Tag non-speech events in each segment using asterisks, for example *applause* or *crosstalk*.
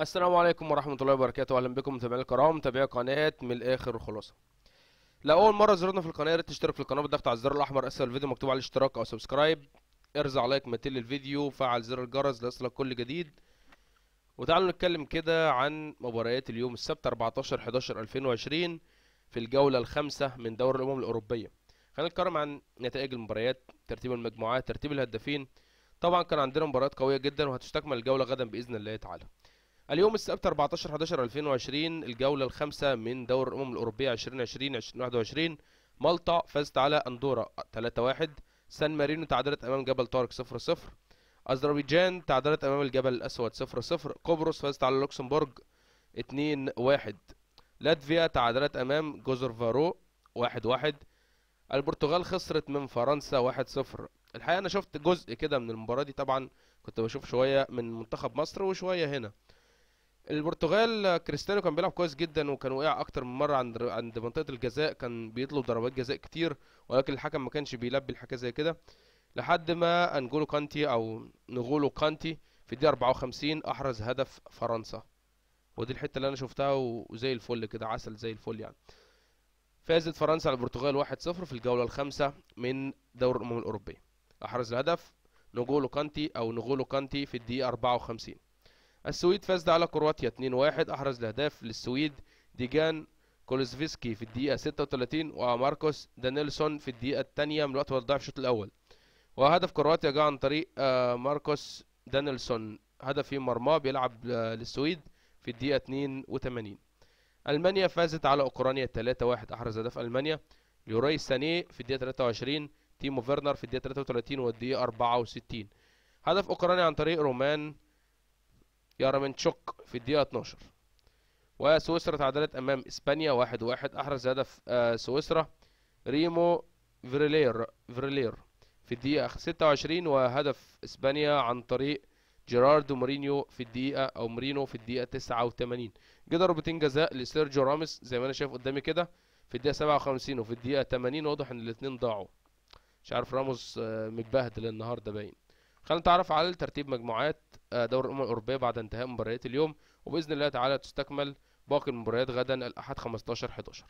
السلام عليكم ورحمة الله وبركاته أهلا بكم متابعينا الكرام متابعي قناة من الآخر الخلاصة لو أول مرة زرتنا في القناة يا ريت تشترك في القناة بالضغط على الزر الأحمر أسفل الفيديو مكتوب عليه اشتراك أو سبسكرايب ارزع لايك متل الفيديو فعل زر الجرس ليصلك كل جديد وتعالوا نتكلم كده عن مباريات اليوم السبت 14 11 2020 في الجولة الخامسة من دوري الأمم الأوروبية خلينا نتكلم عن نتائج المباريات ترتيب المجموعات ترتيب الهدافين طبعا كان عندنا مباريات قوية جدا وهتستكمل الجولة غدا بإذن الله تعالى اليوم السبت 14 11 2020 الجولة الخامسة من دور الأمم الأوروبية 2020 2021 مالطا فازت على أندورا 3-1 سان مارينو تعادلت أمام جبل طارق 0-0 أذربيجان تعادلت أمام الجبل الأسود 0-0 قبرص فازت على لوكسمبورج 2-1 لاتفيا تعادلت أمام جوزر فارو 1-1 البرتغال خسرت من فرنسا 1-0 الحقيقة أنا شفت جزء كده من المباراة دي طبعا كنت بشوف شوية من منتخب مصر وشوية هنا البرتغال كريستيانو كان بيلعب كويس جدا وكان وقع اكتر من مره عند عند منطقه الجزاء كان بيطلب ضربات جزاء كتير ولكن الحكم ما كانش بيلبي الحكايه زي كده لحد ما انجولو كانتي او نغولو كانتي في الدقيقه 54 احرز هدف فرنسا ودي الحته اللي انا شفتها وزي الفل كده عسل زي الفل يعني فازت فرنسا على البرتغال 1-0 في الجوله الخامسه من دوري الامم الاوروبيه احرز الهدف نغولو كانتي او نغولو كانتي في الدقيقه 54 السويد فازت على كرواتيا 2-1 أحرز الأهداف للسويد ديجان كولوزفيسكي في الدقيقة 36 وماركوس دانيلسون في الدقيقة الثانية من وقت في الشوط الأول وهدف كرواتيا جاء عن طريق آه، ماركوس دانيلسون هدف في مرماه بيلعب آه، للسويد في الدقيقة 82 ألمانيا فازت على أوكرانيا 3-1 أحرز هدف ألمانيا يوري ساني في الدقيقة 23 تيمو فيرنر في الدقيقة 33 والدقيقة 64 هدف أوكرانيا عن طريق رومان يارمنتشوك في الدقيقة 12 وسويسرا تعادلت أمام إسبانيا واحد واحد أحرز هدف آه، سويسرا ريمو فريلير فريلير في الدقيقة 26 وهدف إسبانيا عن طريق جيراردو مورينيو في الدقيقة أو مورينو في الدقيقة 89 جه ضربتين جزاء لسيرجيو راموس زي ما أنا شايف قدامي كده في الدقيقة 57 وفي الدقيقة 80 واضح إن الاتنين ضاعوا مش عارف راموس آه، متبهدل النهاردة باين خلينا نتعرف على ترتيب مجموعات آه، دوري الامم الاوروبيه بعد انتهاء مباريات اليوم وباذن الله تعالى تستكمل باقي المباريات غدا الاحد 15 11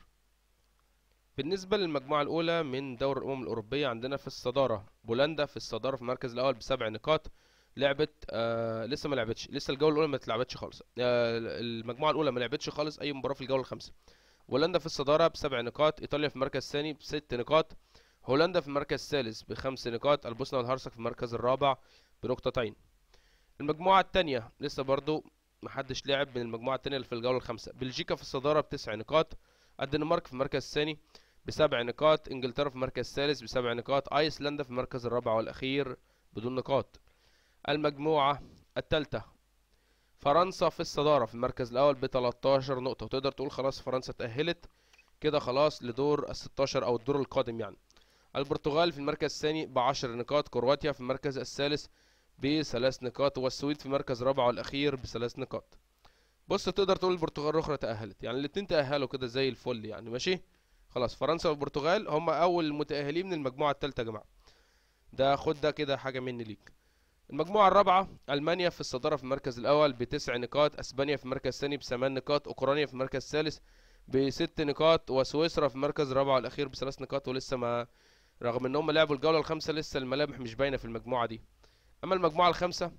بالنسبة للمجموعة الأولى من دور الأمم الأوروبية عندنا في الصدارة بولندا في الصدارة في المركز الأول بسبع نقاط لعبت آه لسه ما لعبتش لسه الجولة الأولى ما اتلعبتش خالص آه المجموعة الأولى ما لعبتش خالص أي مباراة في الجولة الخامسة بولندا في الصدارة بسبع نقاط إيطاليا في المركز الثاني بست نقاط هولندا في المركز الثالث بخمس نقاط البوسنة والهرسك في المركز الرابع بنقطتين المجموعة التانية لسه برضو محدش لعب من المجموعة التانية اللي في الجولة الخامسة بلجيكا في الصدارة بتسع نقاط الدنمارك في المركز الثاني بسبع نقاط انجلترا في المركز الثالث بسبع نقاط ايسلندا في المركز الرابع والاخير بدون نقاط المجموعة الثالثة فرنسا في الصدارة في المركز الأول ب 13 نقطة وتقدر تقول خلاص فرنسا اتأهلت كده خلاص لدور ال 16 أو الدور القادم يعني البرتغال في المركز الثاني بعشر نقاط كرواتيا في المركز الثالث بثلاث نقاط والسويد في المركز الرابع والأخير بثلاث نقاط بص تقدر تقول البرتغال الأخرى تأهلت يعني الاتنين تأهلوا كده زي الفل يعني ماشي خلاص فرنسا والبرتغال هم أول متأهلين من المجموعة الثالثه يا جماعة ده خد ده كده حاجة مني ليك المجموعة الرابعة ألمانيا في الصدارة في المركز الأول بتسع نقاط أسبانيا في المركز الثاني بثمان نقاط أوكرانيا في المركز الثالث بست نقاط وسويسرا في المركز الرابع والأخير بثلاث نقاط ولسه ما رغم ان هم لعبوا الجوله الخامسه لسه الملامح مش باينه في المجموعه دي اما المجموعه الخامسه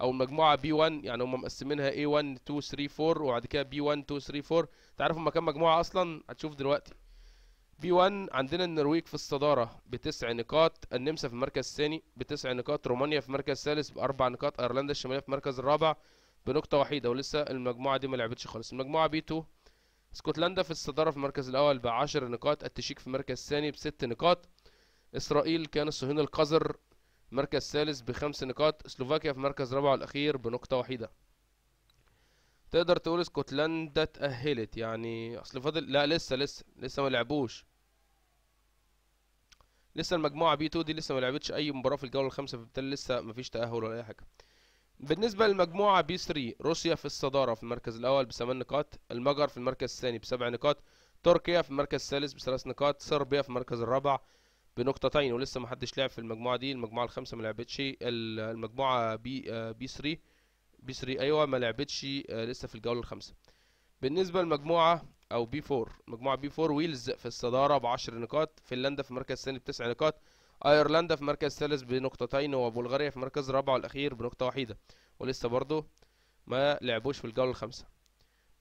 او المجموعه بي 1 يعني هم مقسمينها اي 1 2 3 4 وبعد كده بي 1 2 3 4 تعرف هم كام مجموعه اصلا هتشوف دلوقتي بي 1 عندنا النرويج في الصداره بتسع نقاط النمسا في المركز الثاني بتسع نقاط رومانيا في المركز الثالث باربع نقاط ايرلندا الشماليه في المركز الرابع بنقطه وحيده ولسه المجموعه دي ما لعبتش خالص المجموعه بي 2 اسكتلندا في الصداره في المركز الاول ب 10 نقاط التشيك في المركز الثاني بست نقاط إسرائيل كان الصهيوني القذر مركز ثالث بخمس نقاط سلوفاكيا في مركز رابع الأخير بنقطة وحيده تقدر تقول اسكتلندا اتأهلت يعني أصل فاضل لا لسه لسه لسه ما لعبوش لسه المجموعة بي 2 دي لسه ما لعبتش أي مباراة في الجولة الخامسة فبالتالي لسه ما فيش تأهل ولا أي حاجة بالنسبة للمجموعة بي 3 روسيا في الصدارة في المركز الأول بثمان نقاط المجر في المركز الثاني بسبع نقاط تركيا في المركز الثالث بثلاث نقاط صربيا في المركز الرابع بنقطتين ولسه ما حدش لعب في المجموعه دي المجموعه الخامسه ما لعبتش المجموعه بي بي 3 بي 3 ايوه ما لعبتش آه، لسه في الجوله الخامسه بالنسبه للمجموعه او بي 4 مجموعه بي 4 ويلز في الصداره ب 10 نقاط فنلندا في المركز الثاني بتسع نقاط ايرلندا في المركز الثالث بنقطتين وبلغاريا في المركز الرابع والاخير بنقطه واحده ولسه برضه ما لعبوش في الجوله الخامسه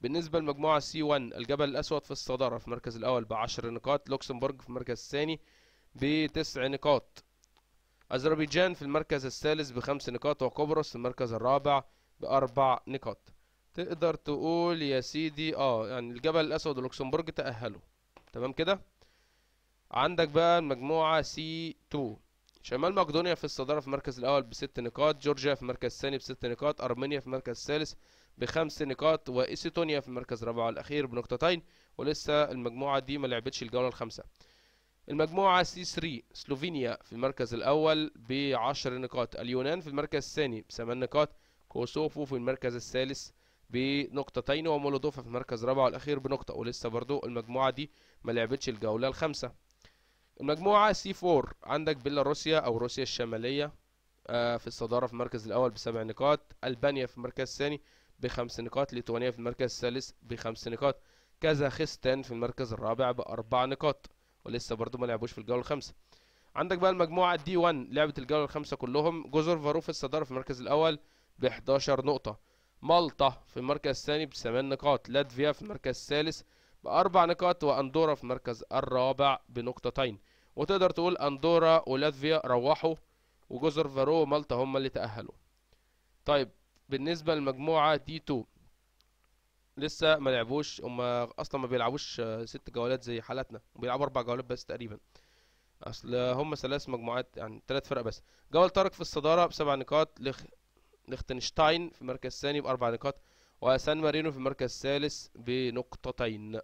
بالنسبه للمجموعه سي 1 الجبل الاسود في الصداره في المركز الاول ب 10 نقاط لوكسمبورغ في المركز الثاني بتسع نقاط أذربيجان في المركز الثالث بخمس نقاط وقبرص في المركز الرابع بأربع نقاط تقدر تقول يا سيدي اه يعني الجبل الأسود ولوكسمبورج تأهلوا تمام كده عندك بقى المجموعة سي 2 شمال مقدونيا في الصدارة في المركز الأول بست نقاط جورجيا في المركز الثاني بست نقاط أرمينيا في المركز الثالث بخمس نقاط وإستونيا في المركز الرابع والأخير بنقطتين ولسه المجموعة دي ما لعبتش الجولة الخامسة المجموعة سي 3 سلوفينيا في المركز الأول بعشر نقاط اليونان في المركز الثاني بثمان نقاط كوسوفو في المركز الثالث بنقطتين ومولودوفا في المركز الرابع والأخير بنقطة ولسه برضو المجموعة دي ما لعبتش الجولة الخامسة المجموعة سي 4 عندك بيلاروسيا أو روسيا الشمالية آه، في الصدارة في المركز الأول بسبع نقاط ألبانيا في المركز الثاني بخمس نقاط ليتوانيا في المركز الثالث بخمس نقاط كازاخستان في المركز الرابع بأربع نقاط ولسه برضو ما لعبوش في الجوله الخامسه عندك بقى المجموعه دي 1 لعبه الجوله الخامسه كلهم جزر فارو في الصداره في المركز الاول ب 11 نقطه مالطا في المركز الثاني بثمان نقاط لاتفيا في المركز الثالث بأربع نقاط وأندورا في المركز الرابع بنقطتين وتقدر تقول أندورا ولاتفيا روحوا وجزر فارو ومالطا هم اللي تأهلوا طيب بالنسبة للمجموعة دي 2 لسه ما لعبوش هم اصلا ما بيلعبوش آه، ست جولات زي حالاتنا بيلعبوا اربع جولات بس تقريبا اصل هم ثلاث مجموعات يعني ثلاث فرق بس جول طارق في الصداره بسبع نقاط لخ... لختنشتاين في المركز الثاني باربع نقاط وسان مارينو في المركز الثالث بنقطتين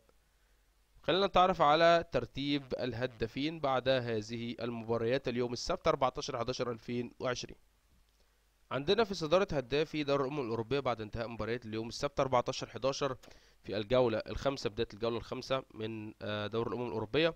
خلينا نتعرف على ترتيب الهدافين بعد هذه المباريات اليوم السبت 14 11 2020 عندنا في صدارة هدافي دوري الأمم الأوروبية بعد انتهاء مباريات اليوم السبت 14/11 في الجولة الخامسة بداية الجولة الخامسة من آه، دوري الأمم الأوروبية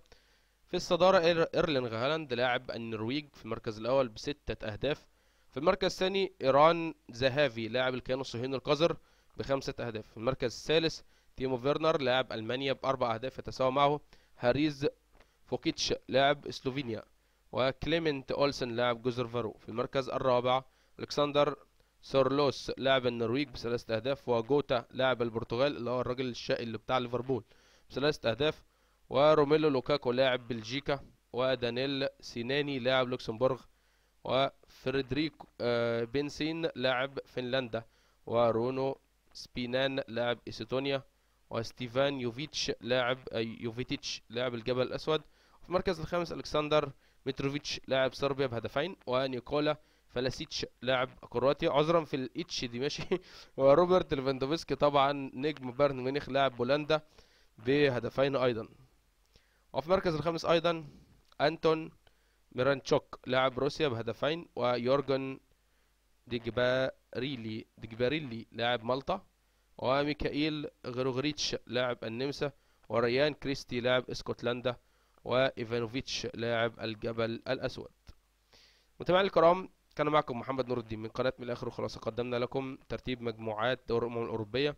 في الصدارة إيرلينغ هالاند لاعب النرويج في المركز الأول بستة أهداف في المركز الثاني إيران زهافي لاعب الكيان الصهيوني القذر بخمسة أهداف في المركز الثالث تيمو فيرنر لاعب ألمانيا بأربع أهداف يتساوى معه هاريز فوكيتش لاعب سلوفينيا وكليمنت أولسن لاعب جزر فارو في المركز الرابع الكسندر سورلوس لاعب النرويج بثلاثة أهداف وجوتا لاعب البرتغال اللي هو الراجل الشقي اللي بتاع ليفربول بثلاثة أهداف وروميلو لوكاكو لاعب بلجيكا ودانيل سيناني لاعب لوكسمبورغ وفريدريك آه، بنسين لاعب فنلندا ورونو سبينان لاعب استونيا وستيفان يوفيتش لاعب آه، يوفيتيتش لاعب الجبل الأسود في المركز الخامس الكسندر متروفيتش لاعب صربيا بهدفين ونيكولا فلاسيتش لاعب كرواتيا عذرا في الاتش دي ماشي *laughs* وروبرت ليفاندوفسكي طبعا نجم بايرن ميونخ لاعب بولندا بهدفين ايضا وفي المركز الخامس ايضا انتون ميرانتشوك لاعب روسيا بهدفين ويورجن ديجباريلي ديجباريلي لاعب مالطا وميكائيل غروغريتش لاعب النمسا وريان كريستي لاعب اسكتلندا وايفانوفيتش لاعب الجبل الاسود متابعينا الكرام كان معكم محمد نور الدين من قناة من الآخر وخلاص قدمنا لكم ترتيب مجموعات الأمم الأوروبية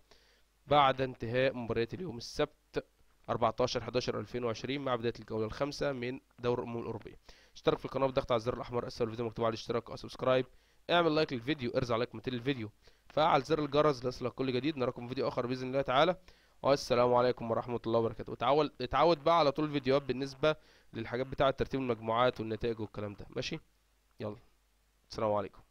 بعد انتهاء مباريات اليوم السبت 14 11 2020 مع بداية الجولة الخامسة من دور الأمم الأوروبية اشترك في القناة بالضغط على الزر الأحمر أسفل الفيديو مكتوب عليه اشتراك أو سبسكرايب اعمل لايك للفيديو ارزع لايك متل الفيديو فعل زر الجرس ليصلك كل جديد نراكم في فيديو آخر بإذن الله تعالى والسلام عليكم ورحمة الله وبركاته اتعود اتعود بقى على طول الفيديوهات بالنسبة للحاجات بتاعة ترتيب المجموعات والنتائج والكلام ده ماشي يلا Assalamu alaikum.